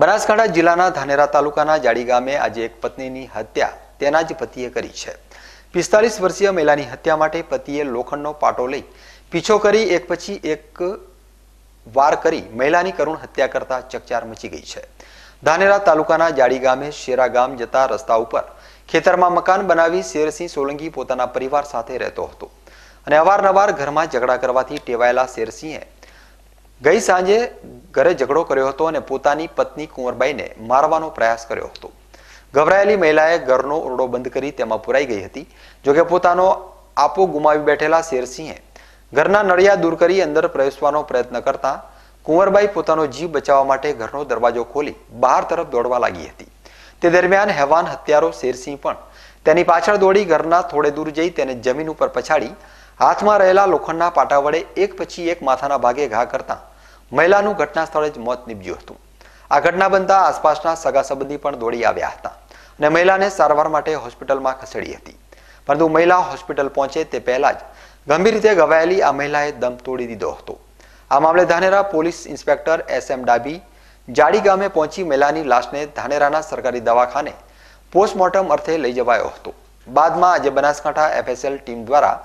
બનાસકાંઠા જિલ્લાના ધાનેરા તાલુકાના જાડી ગામે આજે એક પત્નીની હત્યા તેના જ પતિએ કરી છે પિસ્તાલીસ વર્ષીય મહિલાની હત્યા માટે પતિએ લોખંડનો પાટો લઈ પીછો કરી એક પછી એક વાર કરી મહિલાની કરુણ હત્યા કરતા ચકચાર મચી ગઈ છે ધાનેરા તાલુકાના જાડી ગામે શેરા ગામ જતા રસ્તા ઉપર ખેતરમાં મકાન બનાવી શેરસિંહ સોલંકી પોતાના પરિવાર સાથે રહેતો હતો અને અવારનવાર ઘરમાં ઝઘડા કરવાથી ટેવાયેલા શેરસિંહે ગઈ સાંજે ઘરે ઝઘડો કર્યો હતો અને પોતાની પત્ની કુંવરબાઈને મારવાનો પ્રયાસ કર્યો હતો ગભરાયેલી મહિલાએ ઘરનો ઓરડો બંધ કરી તેમાં પુરાઈ ગઈ હતી જોકે પોતાનો આપો ગુમાવી બેઠેલા શેરસિંહે ઘરના નળિયા દૂર કરી અંદર પ્રવેશવાનો પ્રયત્ન કરતા કુંવરબાઈ પોતાનો જીવ બચાવવા માટે ઘરનો દરવાજો ખોલી બહાર તરફ દોડવા લાગી હતી તે દરમિયાન હેવાન હત્યારો શેરસિંહ પણ તેની પાછળ દોડી ઘરના થોડે દૂર જઈ તેને જમીન ઉપર પછાડી હાથમાં રહેલા લોખંડના પાટા વડે એક પછી એક માથાના ભાગે ઘા કરતા મહિલાનું ઘટના સ્થળે જ મોત નીપજ્યું હતું આ ઘટના બનતા આસપાસના સગા સંબંધી પણ દોડી આવ્યા હતા અને મહિલાને સારવાર માટે હોસ્પિટલમાં ખસેડી હતી પરંતુ મહિલા હોસ્પિટલ પહોંચે તે પહેલા જ ગંભીર રીતે ઘવાયેલી આ મહિલાએ દમ તોડી દીધો હતો આ મામલે Dhanera police inspector S M Dabhi Jadi ગામે પહોંચી મહિલાની લાશને ધાનેરાના સરકારી દવાખાને પોસ્ટમોર્ટમ અર્થે લઈ જવાયો હતો બાદમાં આજે બનાસકાંઠા એફએસએલ ટીમ દ્વારા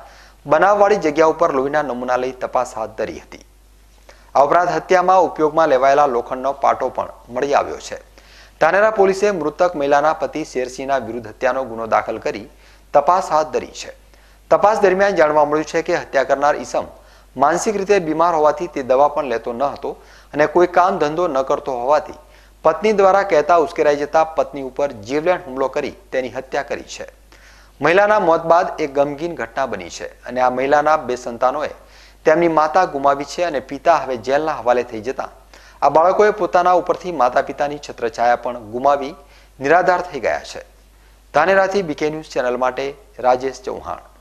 બનાવવાળી જગ્યા ઉપર લોહીના નમૂના લઈ તપાસ હાથ ધરી હતી આ હત્યામાં ઉપયોગમાં લેવાયેલા લોખંડનો પાટો પણ મળી આવ્યો છે ધાનેરા પોલીસે મૃતક મહિલાના પતિ શેરસિંહના વિરુદ્ધ હત્યાનો ગુનો દાખલ કરી તપાસ હાથ ધરી છે તપાસ દરમિયાન જાણવા મળ્યું છે કે હત્યા કરનાર ઈસમ માનસિક રીતે બીમાર હોવાથી તે દવા પણ લેતો ન હતો અને કોઈ કામ ધંધો ન કરતો હોવાથી પત્ની દ્વારા કહેતા ઉશ્કેરાઈ જતા પત્ની ઉપર જીવલેણ હુમલો કરી તેની હત્યા કરી છે મહિલાના મોત બાદ એક ગમગીન ઘટના બની છે અને આ મહિલાના બે સંતાનોએ તેમની માતા ગુમાવી છે અને પિતા હવે જેલના હવાલે થઈ જતા આ બાળકોએ પોતાના ઉપરથી માતા પિતાની છત્રછાયા પણ ગુમાવી નિરાધાર થઈ ગયા છે ધાનેરાથી બીકે ન્યૂઝ ચેનલ માટે રાજેશ ચૌહાણ